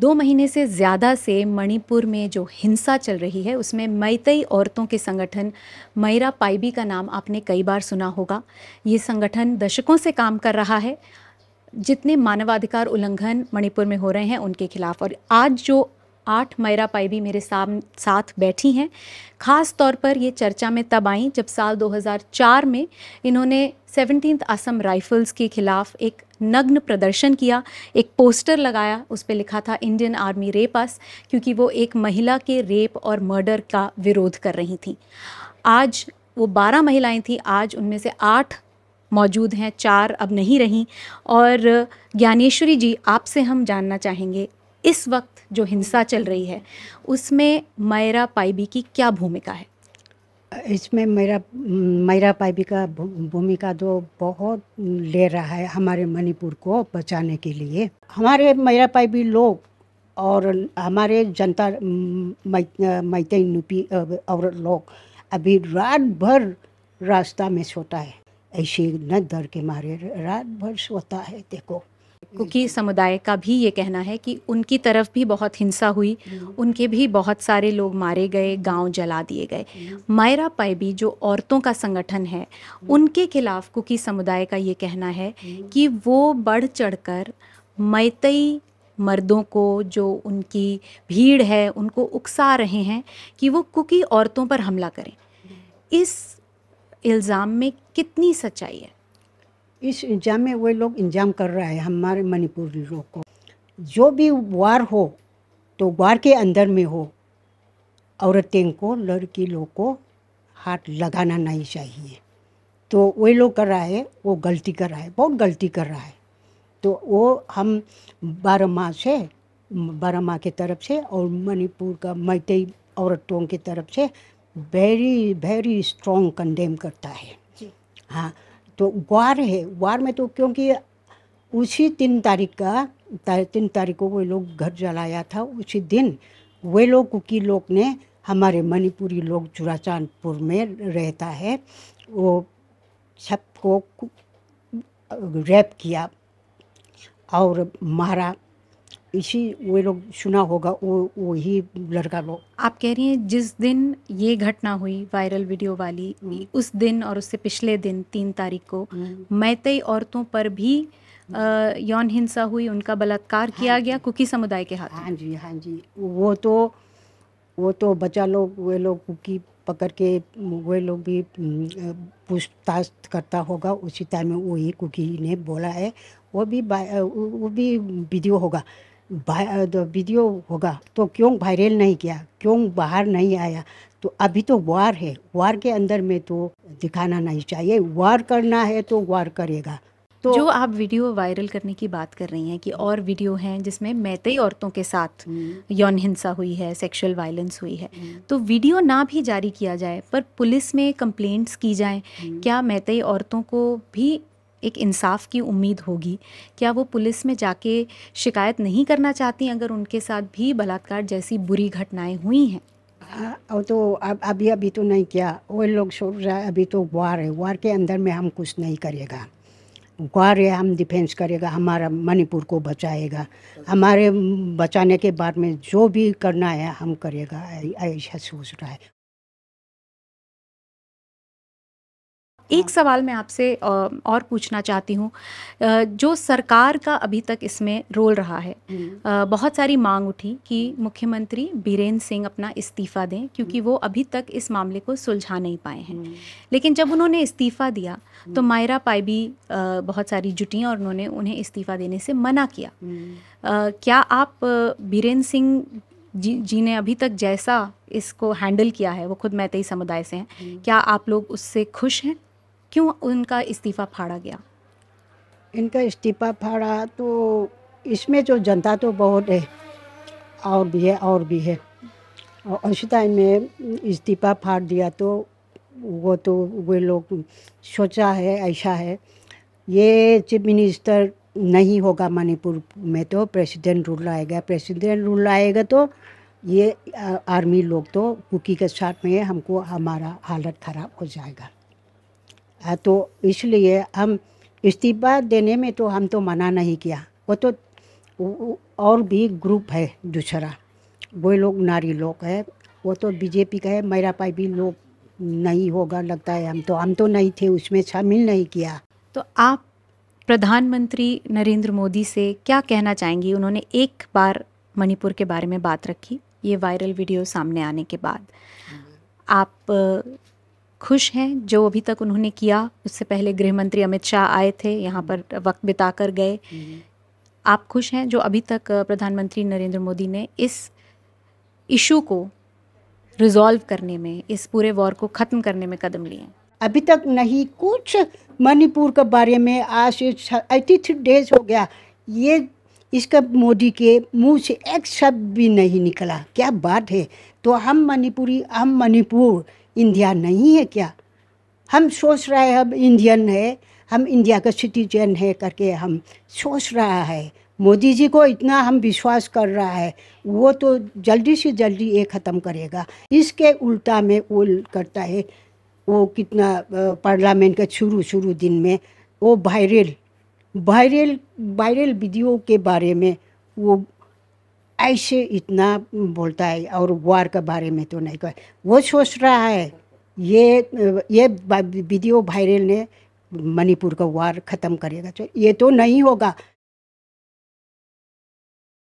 दो महीने से ज़्यादा से मणिपुर में जो हिंसा चल रही है उसमें मैतई औरतों के संगठन मैरा पाइबी का नाम आपने कई बार सुना होगा ये संगठन दशकों से काम कर रहा है जितने मानवाधिकार उल्लंघन मणिपुर में हो रहे हैं उनके खिलाफ और आज जो आठ मैरा पाई भी मेरे साम साथ बैठी हैं ख़ास तौर पर ये चर्चा में तब आई जब साल 2004 में इन्होंने सेवनटीन असम राइफ़ल्स के ख़िलाफ़ एक नग्न प्रदर्शन किया एक पोस्टर लगाया उस पर लिखा था इंडियन आर्मी रेपस क्योंकि वो एक महिला के रेप और मर्डर का विरोध कर रही थी आज वो बारह महिलाएं थीं आज उनमें से आठ मौजूद हैं चार अब नहीं रहीं और ज्ञानेश्वरी जी आपसे हम जानना चाहेंगे इस वक्त जो हिंसा चल रही है उसमें मायरा पाइबी की क्या भूमिका है इसमें मेरा मायरा पाइबी का भूमिका तो बहुत ले रहा है हमारे मणिपुर को बचाने के लिए हमारे मैरा पाइबी लोग और हमारे जनता मैते नुपी और लोग अभी रात भर रास्ता में सोता है ऐसे न डर के मारे रात भर सोता है देखो कुकी समुदाय का भी ये कहना है कि उनकी तरफ भी बहुत हिंसा हुई हम्म। उनके भी बहुत सारे लोग मारे गए गांव जला दिए गए हम्म। मायरा पैबी जो औरतों का संगठन है हम्म। उनके खिलाफ कुकी समुदाय का ये कहना है कि वो बढ़ चढ़कर मैतई मर्दों को जो उनकी भीड़ है उनको उकसा रहे हैं कि वो कुकी औरतों पर हमला करें इस इल्ज़ाम में कितनी सच्चाई है इस इंजाम में वे लोग इंजाम कर रहा है हमारे मणिपुरी लोग को जो भी वार हो तो वार के अंदर में हो औरतें को लड़की लोग को हाथ लगाना नहीं चाहिए तो वे लोग कर रहा है वो गलती कर रहा है बहुत गलती कर रहा है तो वो हम बारह माह से बारह माह के तरफ से और मणिपुर का मैतई औरतों की तरफ से वेरी वेरी स्ट्रॉन्ग कंडेम करता है हाँ तो ग्वार है ग्वार में तो क्योंकि उसी तीन तारीख का तीन तारीख को वे लोग घर जलाया था उसी दिन वे लोग कुकी लोग ने हमारे मणिपुरी लोग चुराचांदपुर में रहता है वो सबको रैप किया और मारा इसी वे लोग सुना होगा वो वही लड़का लोग आप कह रही हैं जिस दिन ये घटना हुई वायरल वीडियो वाली हम्म। उस दिन और उससे पिछले दिन तीन तारीख को हम्म। मैतई औरतों पर भी हम्म। यौन हिंसा हुई उनका बलात्कार हाँ किया गया कुकी समुदाय के हाथ हाँ जी हाँ जी वो तो वो तो बचा लोग वे लोग कुकी पकड़ के वे लोग भी पूछताछ करता होगा उसी टाइम में वही कुकी ने बोला है वो भी वो भी वीडियो होगा वीडियो तो होगा तो क्यों वायरल नहीं किया क्यों बाहर नहीं आया तो अभी तो वार है वार के अंदर में तो दिखाना नहीं चाहिए वार करना है तो वार करेगा तो जो आप वीडियो वायरल करने की बात कर रही हैं कि और वीडियो हैं जिसमें मैतई औरतों के साथ हम्म। यौन हिंसा हुई है सेक्सुअल वायलेंस हुई है हम्म। तो वीडियो ना भी जारी किया जाए पर पुलिस में कंप्लेंट्स की जाएं हम्म। क्या मैतई औरतों को भी एक इंसाफ की उम्मीद होगी क्या वो पुलिस में जाके शिकायत नहीं करना चाहती अगर उनके साथ भी बलात्कार जैसी बुरी घटनाएं हुई हैं हाँ और तो अब अभी अभी तो नहीं किया वो लोग छोड़ रहा है अभी तो वार है वार के अंदर में हम कुछ नहीं करेगा वार है हम डिफेंस करेगा हमारा मणिपुर को बचाएगा हमारे बचाने के बाद में जो भी करना है हम करेगा ऐसा सोच रहा है एक सवाल मैं आपसे और पूछना चाहती हूँ जो सरकार का अभी तक इसमें रोल रहा है हम्म। बहुत सारी मांग उठी कि मुख्यमंत्री बीरेन्द्र सिंह अपना इस्तीफ़ा दें क्योंकि हम्म। वो अभी तक इस मामले को सुलझा नहीं पाए हैं हम्म। लेकिन जब उन्होंने इस्तीफ़ा दिया तो मायरा पाई भी बहुत सारी जुटियाँ और उन्होंने उन्हें इस्तीफ़ा देने से मना किया क्या आप बीरेन्द्र सिंह जी जी ने अभी तक जैसा इसको हैंडल किया है वो खुद मैतई समुदाय से हैं क्या आप लोग उससे खुश हैं क्यों उनका इस्तीफ़ा फाड़ा गया इनका इस्तीफ़ा फाड़ा तो इसमें जो जनता तो बहुत है और भी है और भी है और अंशुताई में इस्तीफ़ा फाड़ दिया तो वो तो वे लोग सोचा है ऐसा है ये चीफ मिनिस्टर नहीं होगा मणिपुर में तो प्रेसिडेंट रूल आएगा प्रेसिडेंट रूल आएगा तो ये आर्मी लोग तो कुकी के साथ में हमको हमारा हालत ख़राब हो जाएगा हाँ, तो इसलिए हम इस्तीफा देने में तो हम तो मना नहीं किया वो तो और भी ग्रुप है दूसरा वो लोग नारी लोग है वो तो बीजेपी का है मेरा पाई भी लोग नहीं होगा लगता है हम तो हम तो नहीं थे उसमें शामिल नहीं किया तो आप प्रधानमंत्री नरेंद्र मोदी से क्या कहना चाहेंगी उन्होंने एक बार मणिपुर के बारे में बात रखी ये वायरल वीडियो सामने आने के बाद आप खुश हैं जो अभी तक उन्होंने किया उससे पहले गृह मंत्री अमित शाह आए थे यहाँ पर वक्त बिता कर गए आप खुश हैं जो अभी तक प्रधानमंत्री नरेंद्र मोदी ने इस इशू को रिजॉल्व करने में इस पूरे वॉर को ख़त्म करने में कदम लिए अभी तक नहीं कुछ मणिपुर के बारे में आज एटी थ्री डेज हो गया ये इसका मोदी के मुंह से एक शब्द भी नहीं निकला क्या बात है तो हम मणिपुरी हम मणिपुर इंडिया नहीं है क्या हम सोच रहे हैं हम इंडियन है हम इंडिया का सिटीजन है करके हम सोच रहा है मोदी जी को इतना हम विश्वास कर रहा है वो तो जल्दी से जल्दी ये ख़त्म करेगा इसके उल्टा में वो करता है वो कितना पार्लियामेंट का शुरू शुरू दिन में वो वायरल वायरल वायरल वीडियो के बारे में वो ऐसे इतना बोलता है और वार के बारे में तो नहीं कह वो सोच रहा है ये ये वीडियो वायरल ने मणिपुर का वार ख़त्म करेगा तो ये तो नहीं होगा